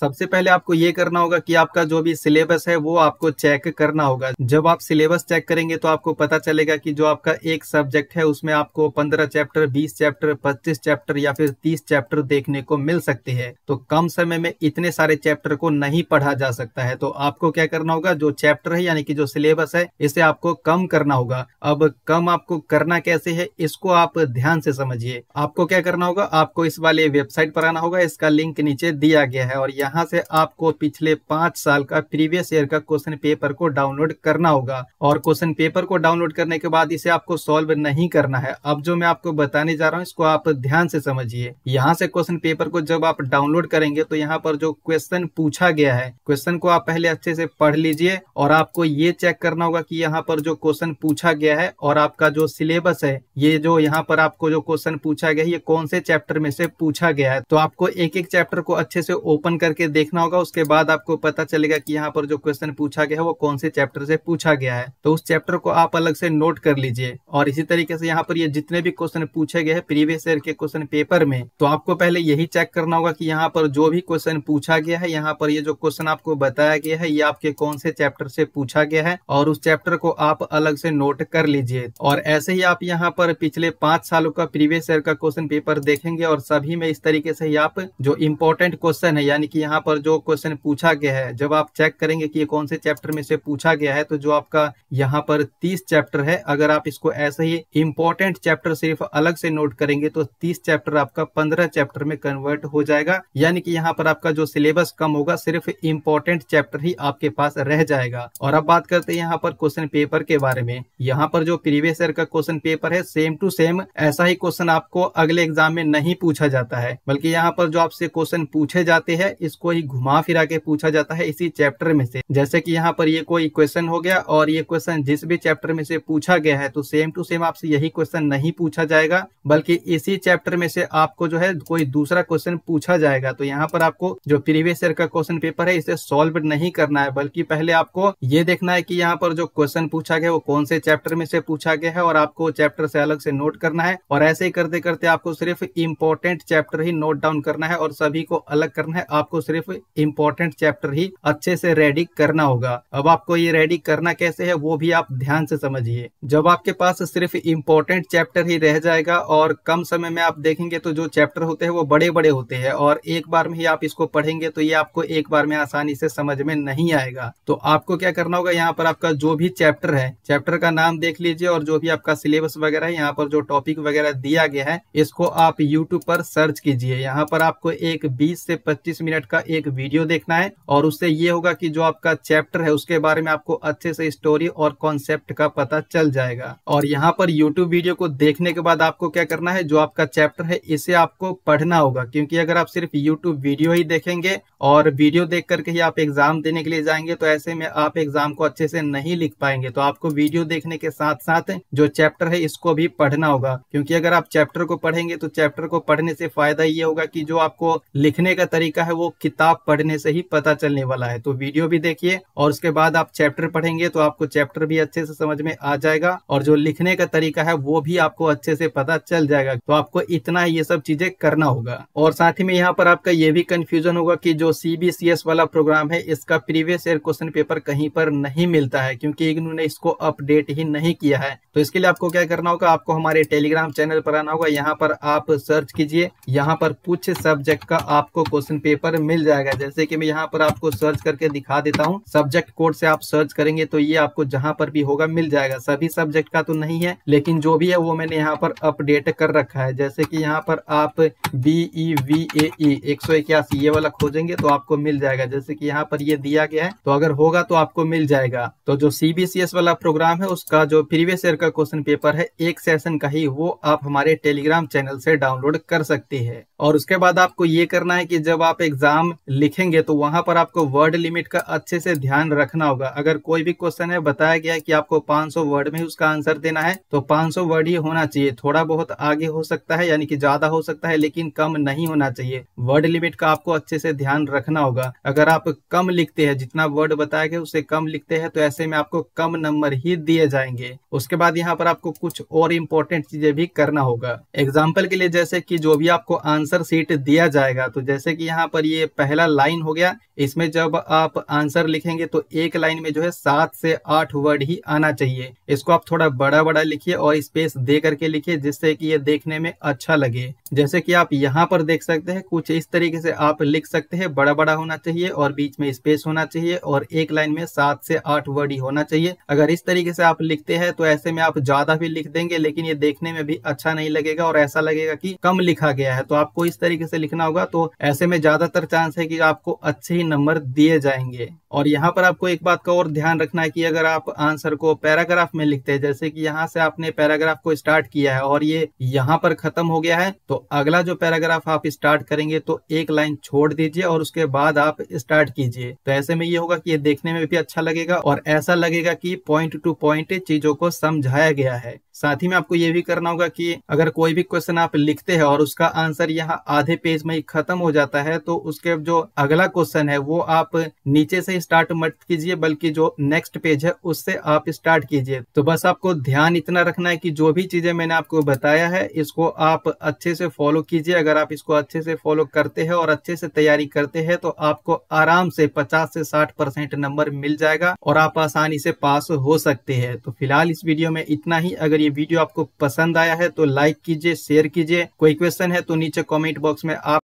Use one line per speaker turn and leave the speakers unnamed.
सबसे पहले आपको ये करना होगा कि आपका जो भी सिलेबस है वो आपको चेक करना होगा जब आप सिलेबस चेक करेंगे तो आपको पता चलेगा कि जो आपका एक सब्जेक्ट है उसमें आपको 15 चैप्टर 20 चैप्टर 25 चैप्टर या फिर 30 चैप्टर देखने को मिल सकते हैं तो कम समय में इतने सारे चैप्टर को नहीं पढ़ा जा सकता है तो आपको क्या करना होगा जो चैप्टर है यानी कि जो सिलेबस है इसे आपको कम करना होगा अब कम आपको करना कैसे है इसको आप ध्यान से समझिए आपको क्या करना होगा आपको इस वाले वेबसाइट पर आना होगा इसका लिंक नीचे दिया गया है और जहां से आपको पिछले पांच साल का प्रीवियस ईयर का क्वेश्चन पेपर को डाउनलोड करना होगा और क्वेश्चन पेपर को डाउनलोड करने के बाद इसे आपको सॉल्व नहीं करना है अब जो मैं आपको बताने जा रहा हूँ इसको आप ध्यान से समझिए यहाँ से क्वेश्चन पेपर को जब आप डाउनलोड करेंगे तो यहाँ पर जो क्वेश्चन पूछा गया है क्वेश्चन को आप पहले अच्छे से पढ़ लीजिए और आपको ये चेक करना होगा की यहाँ पर जो क्वेश्चन पूछा गया है और आपका जो सिलेबस है ये जो यहाँ पर आपको जो क्वेश्चन पूछा गया है ये कौन से चैप्टर में से पूछा गया है तो आपको एक एक चैप्टर को अच्छे से ओपन करके करके देखना होगा उसके बाद आपको पता चलेगा कि यहाँ पर जो क्वेश्चन पूछा गया है वो कौन से चैप्टर से पूछा गया है तो उस चैप्टर को आप अलग से नोट कर लीजिए और इसी तरीके से यहाँ पर ये जितने भी क्वेश्चन पूछे गए हैं प्रीवियस ईयर के क्वेश्चन पेपर में तो आपको पहले यही चेक करना होगा कि यहाँ पर जो भी क्वेश्चन पूछा गया है यहाँ पर ये जो क्वेश्चन आपको बताया गया है ये आपके कौन से चैप्टर से पूछा गया है और उस चैप्टर को आप अलग से नोट कर लीजिए और ऐसे ही आप यहाँ पर पिछले पांच सालों का प्रीवियस ईयर का क्वेश्चन पेपर देखेंगे और सभी में इस तरीके से ही आप जो इम्पोर्टेंट क्वेश्चन है यानी कि यहाँ पर जो क्वेश्चन पूछा गया है जब आप चेक करेंगे कि ये कौन से चैप्टर में से पूछा गया है तो जो आपका यहाँ पर तीस चैप्टर है अगर आप इसको ऐसे ही इम्पोर्टेंट चैप्टर सिर्फ अलग से नोट करेंगे तो तीस चैप्टर आपका पंद्रह चैप्टर में कन्वर्ट हो जाएगा यानी कि यहाँ पर आपका जो सिलेबस कम होगा सिर्फ इम्पोर्टेंट चैप्टर ही आपके पास रह जाएगा और अब बात करते हैं यहाँ पर क्वेश्चन पेपर के बारे में यहाँ पर जो प्रीवियस ईयर का क्वेश्चन पेपर है सेम टू सेम ऐसा ही क्वेश्चन आपको अगले एग्जाम में नहीं पूछा जाता है बल्कि यहाँ पर जो आपसे क्वेश्चन पूछे जाते हैं इस उसको ही घुमा फिरा के पूछा जाता है इसी चैप्टर में से जैसे कि यहाँ पर ये कोई क्वेश्चन हो गया और ये क्वेश्चन जिस भी चैप्टर में से पूछा गया है तो सेम टू सेम आपसे यही क्वेश्चन नहीं पूछा जाएगा बल्कि इसी चैप्टर में से आपको जो है कोई दूसरा क्वेश्चन पूछा जाएगा तो यहाँ पर आपको जो प्रीवियस ईयर का क्वेश्चन पेपर है इसे सॉल्व नहीं करना है बल्कि पहले आपको ये देखना है की यहाँ पर जो क्वेश्चन पूछा गया वो कौन से चैप्टर में से पूछा गया है और आपको चैप्टर से अलग से नोट करना है और ऐसे ही करते करते आपको सिर्फ इम्पोर्टेंट चैप्टर ही नोट डाउन करना है और सभी को अलग करना है आपको सिर्फ इम्पोर्टेंट चैप्टर ही अच्छे से रेडी करना होगा अब आपको ये रेडी करना कैसे है वो भी आप ध्यान से समझिए जब आपके पास सिर्फ इम्पोर्टेंट चैप्टर ही रह जाएगा और कम समय में आप देखेंगे तो जो चैप्टर होते हैं वो बड़े बड़े होते हैं और एक बार में ही आप इसको पढ़ेंगे तो ये आपको एक बार में आसानी से समझ में नहीं आएगा तो आपको क्या करना होगा यहाँ पर आपका जो भी चैप्टर है चैप्टर का नाम देख लीजिए और जो भी आपका सिलेबस वगैरह है यहाँ पर जो टॉपिक वगैरह दिया गया है इसको आप यूट्यूब पर सर्च कीजिए यहाँ पर आपको एक बीस से पच्चीस मिनट मिनट का एक वीडियो देखना है और उससे ये होगा कि जो आपका चैप्टर है उसके बारे में आपको अच्छे से स्टोरी और कॉन्सेप्ट का पता चल जाएगा और यहाँ पर यूट्यूब वीडियो को देखने के बाद आपको क्या करना है जो आपका चैप्टर है इसे आपको पढ़ना होगा क्योंकि अगर आप सिर्फ यूट्यूब वीडियो ही देखेंगे और वीडियो देख करके ही आप एग्जाम देने के लिए जाएंगे तो ऐसे में आप एग्जाम को अच्छे से नहीं लिख पाएंगे तो आपको वीडियो देखने के साथ साथ जो चैप्टर है इसको भी पढ़ना होगा क्योंकि अगर आप चैप्टर को पढ़ेंगे तो चैप्टर को पढ़ने से फायदा ये होगा कि जो आपको लिखने का तरीका है वो किताब पढ़ने से ही पता चलने वाला है तो वीडियो भी देखिए और उसके बाद आप चैप्टर पढ़ेंगे तो आपको चैप्टर भी अच्छे से समझ में आ जाएगा और जो लिखने का तरीका है वो भी आपको अच्छे से पता चल जाएगा तो आपको इतना ये सब चीजें करना होगा और साथ ही में यहाँ पर आपका ये भी कंफ्यूजन होगा की जो सीबीसीएस वाला प्रोग्राम है इसका प्रीवियस ईयर क्वेश्चन पेपर कहीं पर नहीं मिलता है क्योंकि इन्होंने इसको अपडेट ही नहीं किया है तो इसके लिए आपको क्या करना होगा आपको हमारे टेलीग्राम चैनल पर आना होगा यहाँ पर आप सर्च कीजिए यहाँ पर कुछ सब्जेक्ट का आपको क्वेश्चन पेपर मिल जाएगा जैसे कि मैं यहाँ पर आपको सर्च करके दिखा देता हूँ सब्जेक्ट कोड से आप सर्च करेंगे तो ये आपको जहाँ पर भी होगा मिल जाएगा सभी सब्जेक्ट का तो नहीं है लेकिन जो भी है वो मैंने यहाँ पर अपडेट कर रखा है जैसे कि यहाँ पर आप बी ई वी ए एक सौ इक्यासी ये वाला खोजेंगे तो आपको मिल जाएगा जैसे कि यहाँ पर ये दिया गया है तो अगर होगा तो आपको मिल जाएगा तो जो सीबीसीएस वाला प्रोग्राम है उसका जो प्रीवियस ईयर का क्वेश्चन पेपर है एक सेशन का ही वो आप हमारे टेलीग्राम चैनल से डाउनलोड कर सकते हैं और उसके बाद आपको ये करना है कि जब आप एग्जाम काम लिखेंगे तो वहां पर आपको वर्ड लिमिट का अच्छे से ध्यान रखना होगा अगर कोई भी क्वेश्चन है बताया गया कि आपको 500 वर्ड में उसका आंसर देना है तो 500 वर्ड ही होना चाहिए थोड़ा बहुत आगे हो सकता है यानी कि ज्यादा हो सकता है लेकिन कम नहीं होना चाहिए वर्ड लिमिट का आपको अच्छे से ध्यान रखना होगा अगर आप कम लिखते हैं जितना वर्ड बताया गया उससे कम लिखते हैं तो ऐसे में आपको कम नंबर ही दिए जाएंगे उसके बाद यहाँ पर आपको कुछ और इम्पोर्टेंट चीजें भी करना होगा एग्जाम्पल के लिए जैसे की जो भी आपको आंसर सीट दिया जाएगा तो जैसे की यहाँ पर ये पहला लाइन हो गया इसमें जब आप आंसर लिखेंगे तो एक लाइन में जो है सात से आठ वर्ड ही आना चाहिए इसको आप थोड़ा बड़ा बड़ा लिखिए और स्पेस दे करके लिखिए जिससे कि ये देखने में अच्छा लगे जैसे कि आप यहाँ पर देख सकते हैं कुछ इस तरीके से आप लिख सकते हैं बड़ा बड़ा होना चाहिए और बीच में स्पेस होना चाहिए और एक लाइन में सात से आठ वर्ड ही होना चाहिए अगर इस तरीके से आप लिखते हैं तो ऐसे में आप ज्यादा भी लिख देंगे लेकिन ये देखने में भी अच्छा नहीं लगेगा और ऐसा लगेगा की कम लिखा गया है तो आपको इस तरीके से लिखना होगा तो ऐसे में ज्यादातर चांस है कि आपको अच्छे ही नंबर दिए जाएंगे और यहाँ पर आपको एक बात का और ध्यान रखना है कि अगर आप आंसर को पैराग्राफ में लिखते हैं जैसे कि यहाँ से आपने पैराग्राफ को स्टार्ट किया है और ये यहाँ पर खत्म हो गया है तो अगला जो पैराग्राफ आप स्टार्ट करेंगे तो एक लाइन छोड़ दीजिए और उसके बाद आप स्टार्ट कीजिए तो ऐसे में ये होगा कि ये देखने में भी अच्छा लगेगा और ऐसा लगेगा कि पॉइंट टू पॉइंट चीजों को समझाया गया है साथ ही में आपको ये भी करना होगा कि अगर कोई भी क्वेश्चन आप लिखते हैं और उसका आंसर यहाँ आधे पेज में ही खत्म हो जाता है तो उसके जो अगला क्वेश्चन है वो आप नीचे से स्टार्ट मत कीजिए बल्कि जो नेक्स्ट पेज है उससे आप स्टार्ट कीजिए तो बस आपको ध्यान इतना रखना है कि जो भी चीजें मैंने आपको बताया है इसको आप अच्छे से फॉलो कीजिए अगर आप इसको अच्छे से फॉलो करते हैं और अच्छे से तैयारी करते हैं तो आपको आराम से पचास से साठ नंबर मिल जाएगा और आप आसानी से पास हो सकते हैं तो फिलहाल इस वीडियो में इतना ही अगर ये वीडियो आपको पसंद आया है तो लाइक कीजिए शेयर कीजिए कोई क्वेश्चन है तो नीचे कॉमेंट बॉक्स में आप